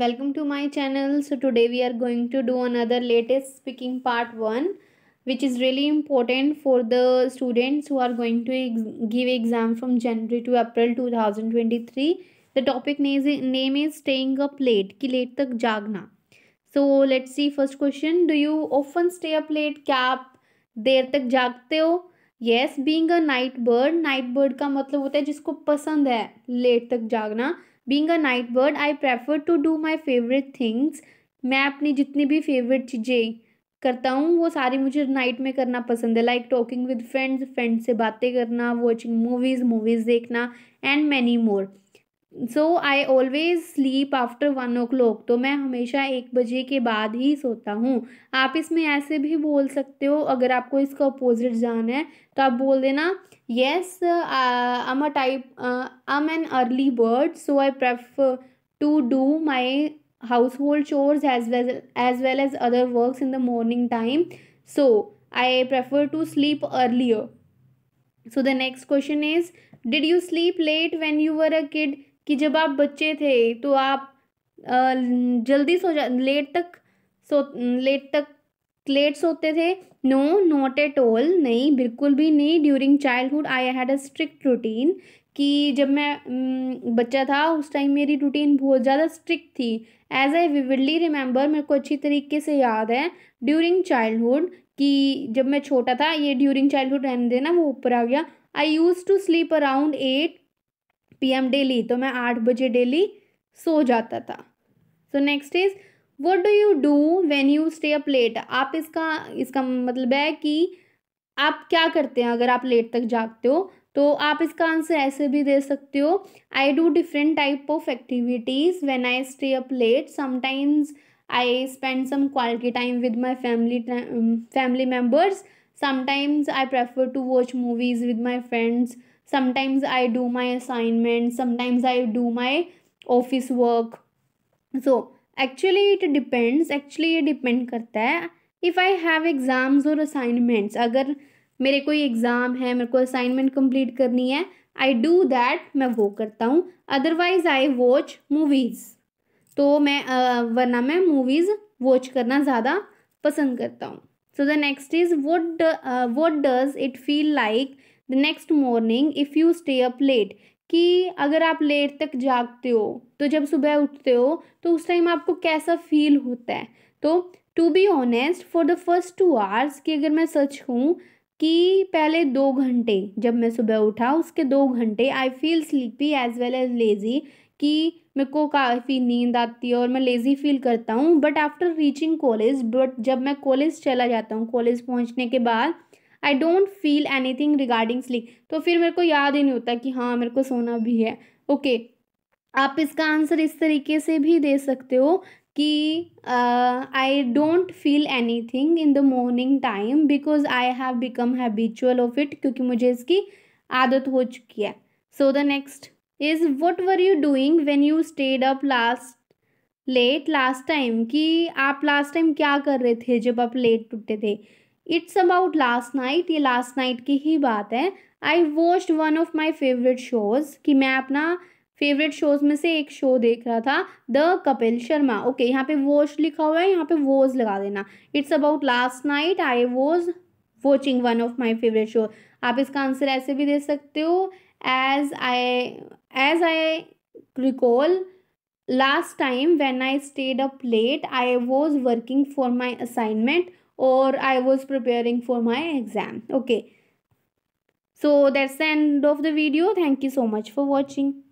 welcome to my channel so today we are going to do another latest speaking part 1 which is really important for the students who are going to ex give exam from January to April 2023 the topic name is staying up late ki late tak jagna so let's see first question do you often stay up late क्या आप देर तक जागते हो yes being a night bird night bird का मतलब होता है जिसको पसंद है लेट तक जागना being a night bird I prefer to do my favourite things मैं अपनी जितनी भी फेवरेट चीज़ें करता हूँ वो सारी मुझे नाइट में करना पसंद है like talking with friends friends से बातें करना वॉचिंग मूवीज़ मूवीज़ देखना and many more so I always sleep after one o'clock तो मैं हमेशा एक बजे के बाद ही सोता हूँ आप इसमें ऐसे भी बोल सकते हो अगर आपको इसका अपोजिट जाना है तो आप बोल देना yes I'm a type I'm an early bird so I prefer to do my household chores as well as well as other work in the morning time so I prefer to sleep earlier so the next question is did you sleep late when you were a kid कि जब आप बच्चे थे तो आप जल्दी सो जा late तक सो लेट तक लेट सोते थे नो नॉट एट ऑल नहीं बिल्कुल भी नहीं during childhood I had a strict routine कि जब मैं बच्चा था उस टाइम मेरी रूटीन बहुत ज़्यादा स्ट्रिक्ट थी एज आई विविडली रिमेंबर मेरे को अच्छी तरीके से याद है ड्यूरिंग चाइल्डहुड कि जब मैं छोटा था ये ड्यूरिंग चाइल्डहुड रहने देना वो ऊपर आ गया I use to sleep around eight PM daily तो मैं आठ बजे डेली सो जाता था so next is what do you do when you stay up late आप इसका इसका मतलब है कि आप क्या करते हैं अगर आप लेट तक जागते हो तो आप इसका आंसर ऐसे भी दे सकते हो I do different type of activities when I stay up late sometimes I spend some quality time with my family family members sometimes I prefer to watch movies with my friends sometimes I do my assignment sometimes I do my office work so actually it depends actually ये depend करता है if I have exams और assignments अगर मेरे कोई exam है मेरे को असाइनमेंट कंप्लीट करनी है आई डू दैट मैं वो करता हूँ अदरवाइज आई वॉच मूवीज़ तो मैं वरना मैं मूवीज़ वॉच करना ज़्यादा पसंद करता हूँ so the next is what what does it feel like the next morning if you stay up late कि अगर आप लेट तक जागते हो तो जब सुबह उठते हो तो उस टाइम आपको कैसा फील होता है तो to be honest for the first two hours कि अगर मैं सच हूँ कि पहले दो घंटे जब मैं सुबह उठा उसके दो घंटे I feel sleepy as well as lazy कि मेरे को काफ़ी नींद आती है और मैं लेज़ी फील करता हूँ but after reaching college but जब मैं कॉलेज चला जाता हूँ कॉलेज पहुँचने के बाद I don't feel anything regarding sleep तो फिर मेरे को याद ही नहीं होता कि हाँ मेरे को सोना भी है ओके okay, आप इसका आंसर इस तरीके से भी दे सकते हो कि I don't feel anything in the morning time because I have become habitual of it क्योंकि मुझे इसकी आदत हो चुकी है so the next is what were you doing when you stayed up last late last time कि आप last time क्या कर रहे थे जब आप लेट उठते थे इट्स अबाउट लास्ट नाइट ये लास्ट नाइट की ही बात है I watched one of my favourite shows कि मैं अपना फेवरेट शोज़ में से एक शो देख रहा था द कपिल शर्मा ओके यहाँ पे वॉच लिखा हुआ है यहाँ पे वोज लगा देना it's about last night I was watching one of my favourite show आप इसका आंसर ऐसे भी दे सकते हो as I as I recall last time when I stayed up late I was working for my assignment or I was preparing for my exam. Okay. So that's the end of the video. Thank you so much for watching.